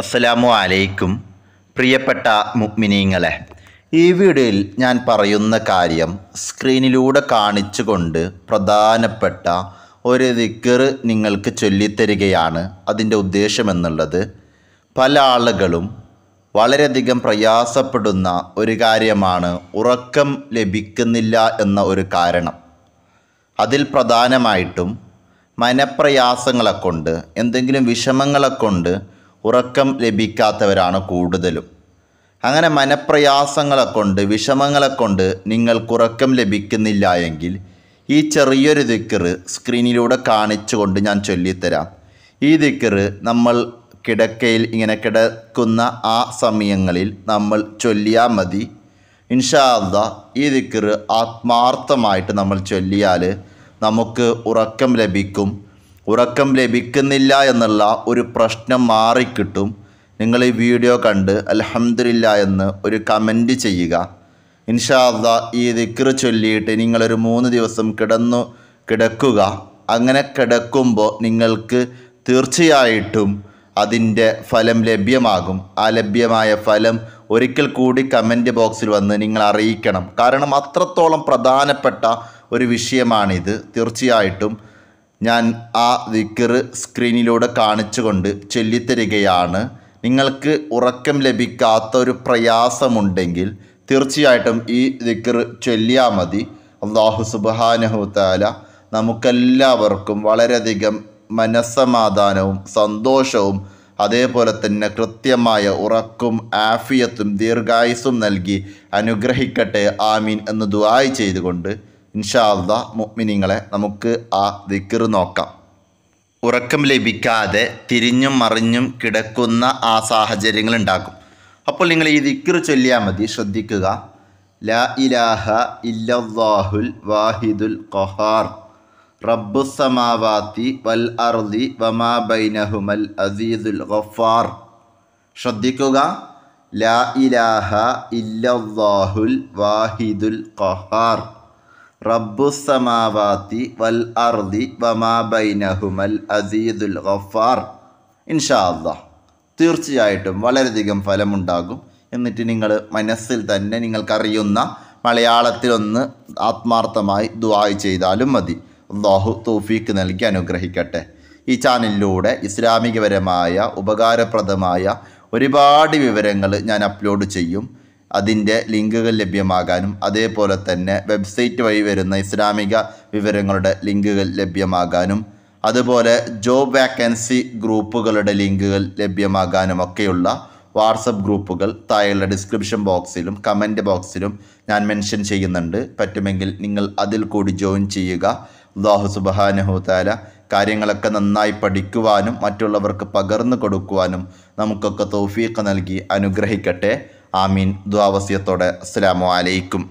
അസ്സലാമു അലൈക്കും പ്രിയപ്പെട്ട മുക്മിനീങ്ങളെ ഈ വീഡിയോയിൽ ഞാൻ പറയുന്ന കാര്യം സ്ക്രീനിലൂടെ കാണിച്ചുകൊണ്ട് പ്രധാനപ്പെട്ട ഒരു ദിക്കർ നിങ്ങൾക്ക് ചൊല്ലിത്തരികയാണ് അതിൻ്റെ ഉദ്ദേശമെന്നുള്ളത് പല ആളുകളും വളരെയധികം പ്രയാസപ്പെടുന്ന ഒരു കാര്യമാണ് ഉറക്കം ലഭിക്കുന്നില്ല എന്ന ഒരു കാരണം അതിൽ പ്രധാനമായിട്ടും മനപ്രയാസങ്ങളെക്കൊണ്ട് എന്തെങ്കിലും വിഷമങ്ങളെക്കൊണ്ട് ഉറക്കം ലഭിക്കാത്തവരാണ് കൂടുതലും അങ്ങനെ മനപ്രയാസങ്ങളെ കൊണ്ട് വിഷമങ്ങളെ കൊണ്ട് നിങ്ങൾക്കുറക്കം ലഭിക്കുന്നില്ല എങ്കിൽ ഈ ചെറിയൊരു ദിക്കർ സ്ക്രീനിലൂടെ കാണിച്ചുകൊണ്ട് ഞാൻ ചൊല്ലിത്തരാം ഈ ദിക്കർ നമ്മൾ കിടക്കയിൽ ഇങ്ങനെ കിടക്കുന്ന ആ സമയങ്ങളിൽ നമ്മൾ ചൊല്ലിയാൽ മതി ഇൻഷാദ ഈ ദിക്കർ ആത്മാർത്ഥമായിട്ട് നമ്മൾ ചൊല്ലിയാൽ നമുക്ക് ഉറക്കം ലഭിക്കും ഉറക്കം ലഭിക്കുന്നില്ല എന്നുള്ള ഒരു പ്രശ്നം മാറിക്കിട്ടും നിങ്ങൾ ഈ വീഡിയോ കണ്ട് അലഹമില്ല എന്ന് ഒരു കമൻറ്റ് ചെയ്യുക ഇൻഷാദ ഈ ദിക്കർ ചൊല്ലിയിട്ട് നിങ്ങളൊരു മൂന്ന് ദിവസം കിടന്നു കിടക്കുക അങ്ങനെ കിടക്കുമ്പോൾ നിങ്ങൾക്ക് തീർച്ചയായിട്ടും അതിൻ്റെ ഫലം ലഭ്യമാകും ആ ലഭ്യമായ ഫലം ഒരിക്കൽ കൂടി കമൻറ്റ് ബോക്സിൽ വന്ന് നിങ്ങൾ അറിയിക്കണം കാരണം അത്രത്തോളം പ്രധാനപ്പെട്ട ഒരു വിഷയമാണിത് തീർച്ചയായിട്ടും ഞാൻ ആ ദിക്കർ സ്ക്രീനിലൂടെ കാണിച്ചുകൊണ്ട് ചൊല്ലിത്തരികയാണ് നിങ്ങൾക്ക് ഉറക്കം ലഭിക്കാത്ത ഒരു പ്രയാസമുണ്ടെങ്കിൽ തീർച്ചയായിട്ടും ഈ ദിക്കർ ചൊല്ലിയാൽ മതി അള്ളാഹു സുബാനഹുത്താല നമുക്കെല്ലാവർക്കും വളരെയധികം മനസ്സമാധാനവും സന്തോഷവും അതേപോലെ തന്നെ കൃത്യമായ ഉറക്കും ആഫിയത്തും ദീർഘായുസും നൽകി അനുഗ്രഹിക്കട്ടെ ആമീൻ എന്ന് ദുആയി ചെയ്തുകൊണ്ട് ഇൻഷാ അള്ളാ മുഗ്മിനിങ്ങളെ നമുക്ക് ആ ദിക്കർ നോക്കാം ഉറക്കം ലഭിക്കാതെ തിരിഞ്ഞും മറിഞ്ഞും കിടക്കുന്ന ആ സാഹചര്യങ്ങൾ ഉണ്ടാക്കും അപ്പോൾ നിങ്ങൾ ഈ ദിക്കർ ചൊല്ലിയാൽ മതി ശ്രദ്ധിക്കുക ലാ ഇലാഹ ഇല്ലാഹുൽ വാഹിദുൽ കൊഹാർ സമാവാത്തി വൽ അർദി വമാ ബൈനഹുമൽ അസീദുൽ ഗഫാർ ശ്രദ്ധിക്കുക ലാ ഇലാഹ ഇല്ലാഹുൽ വാഹിദുൽ കൊഹാർ റബ്ബുസമാവാത്തി വൽ അർദി വമാ ബൈനഹുമൽ അസീദുൽ ഗഫാർ ഇൻഷാ അള്ളാഹ് തീർച്ചയായിട്ടും വളരെയധികം ഫലമുണ്ടാകും എന്നിട്ട് നിങ്ങൾ മനസ്സിൽ തന്നെ നിങ്ങൾക്കറിയുന്ന മലയാളത്തിലൊന്ന് ആത്മാർത്ഥമായി ദുവായി ചെയ്താലും മതി അള്ളാഹു തോഫീക്ക് നൽകി അനുഗ്രഹിക്കട്ടെ ഈ ചാനലിലൂടെ ഇസ്ലാമികപരമായ ഉപകാരപ്രദമായ ഒരുപാട് വിവരങ്ങൾ ഞാൻ അപ്ലോഡ് ചെയ്യും അതിൻ്റെ ലിങ്കുകൾ ലഭ്യമാകാനും അതേപോലെ തന്നെ വെബ്സൈറ്റ് വഴി വരുന്ന ഇസ്ലാമിക വിവരങ്ങളുടെ ലിങ്കുകൾ ലഭ്യമാകാനും അതുപോലെ ജോബ് വാക്കൻസി ഗ്രൂപ്പുകളുടെ ലിങ്കുകൾ ലഭ്യമാകാനുമൊക്കെയുള്ള വാട്സപ്പ് ഗ്രൂപ്പുകൾ താഴെയുള്ള ഡിസ്ക്രിപ്ഷൻ ബോക്സിലും കമൻറ്റ് ബോക്സിലും ഞാൻ മെൻഷൻ ചെയ്യുന്നുണ്ട് പറ്റുമെങ്കിൽ നിങ്ങൾ അതിൽ കൂടി ജോയിൻ ചെയ്യുക അള്ളാഹു സുബഹാനഹുതാല കാര്യങ്ങളൊക്കെ നന്നായി പഠിക്കുവാനും മറ്റുള്ളവർക്ക് പകർന്നു കൊടുക്കുവാനും നമുക്കൊക്കെ തൗഫീഖ് നൽകി അനുഗ്രഹിക്കട്ടെ ആമീൻ ദ്വാവസ്യത്തോടെ അസ്സാം വലൈക്കും